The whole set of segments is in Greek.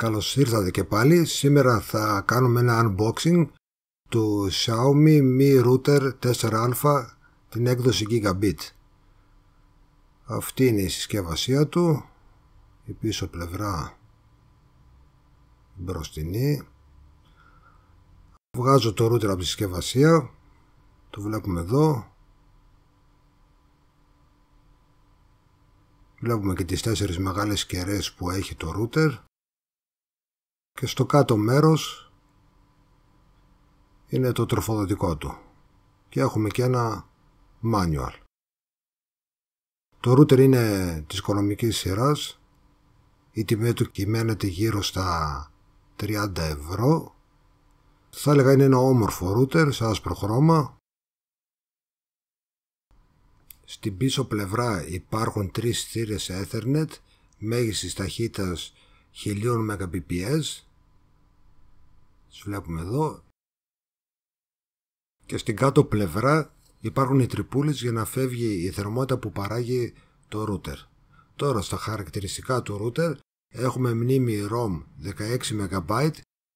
Καλώς ήρθατε και πάλι. Σήμερα θα κάνουμε ένα unboxing του Xiaomi Mi Router 4α την έκδοση Gigabit. Αυτή είναι η συσκευασία του. Η πίσω πλευρά μπροστινή. Βγάζω το router από τη συσκευασία. Το βλέπουμε εδώ. Βλέπουμε και τις τέσσερις μεγάλες κεραίες που έχει το router και στο κάτω μέρος είναι το τροφοδοτικό του και έχουμε και ένα manual. Το router είναι της οικονομικής σειράς η τιμή του κυμαίνεται γύρω στα 30 ευρώ θα έλεγα είναι ένα όμορφο router σε άσπρο χρώμα στην πίσω πλευρά υπάρχουν τρεις θύρες Ethernet μέγιστης ταχύτητας 1000 Mbps τις βλέπουμε εδώ και στην κάτω πλευρά υπάρχουν οι τρυπούλες για να φεύγει η θερμότητα που παράγει το router. Τώρα στα χαρακτηριστικά του router έχουμε μνήμη ROM 16 MB,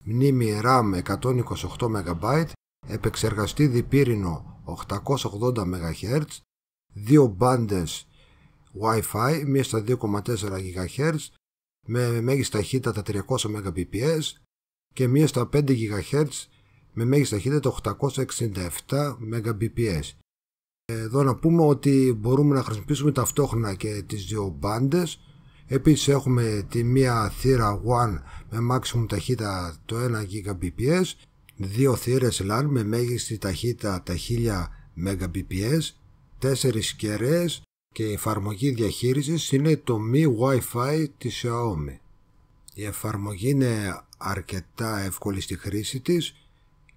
μνήμη RAM 128 MB, επεξεργαστή διπύρινο 880 MHz, δύο μπάντες Wi-Fi, μία στα 2,4 GHz με μέγιστη ταχύτητα τα 300 Mbps και μία στα 5 GHz με μέγιστη ταχύτητα τα 867 Mbps. Εδώ να πούμε ότι μπορούμε να χρησιμοποιήσουμε ταυτόχρονα και τις δύο μπάντες. Επίσης έχουμε τη μία θύρα WAN με maximum ταχύτητα το 1 Gbps, δύο θύρες LAN με μέγιστη ταχύτητα τα 1000 Mbps, τέσσερις κεραίες και η εφαρμογή διαχείρισης είναι το Mi Wi-Fi της Xiaomi. Η εφαρμογή είναι αρκετά εύκολη στη χρήση της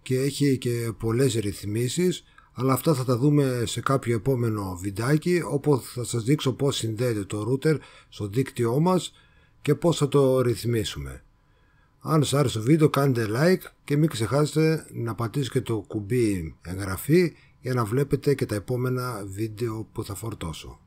και έχει και πολλές ρυθμίσεις αλλά αυτά θα τα δούμε σε κάποιο επόμενο βιντάκι όπου θα σας δείξω πώς συνδέεται το router στο δίκτυό μας και πώς θα το ρυθμίσουμε. Αν σας άρεσε το βίντεο κάντε like και μην ξεχάσετε να πατήσετε το κουμπί εγγραφή για να βλέπετε και τα επόμενα βίντεο που θα φορτώσω.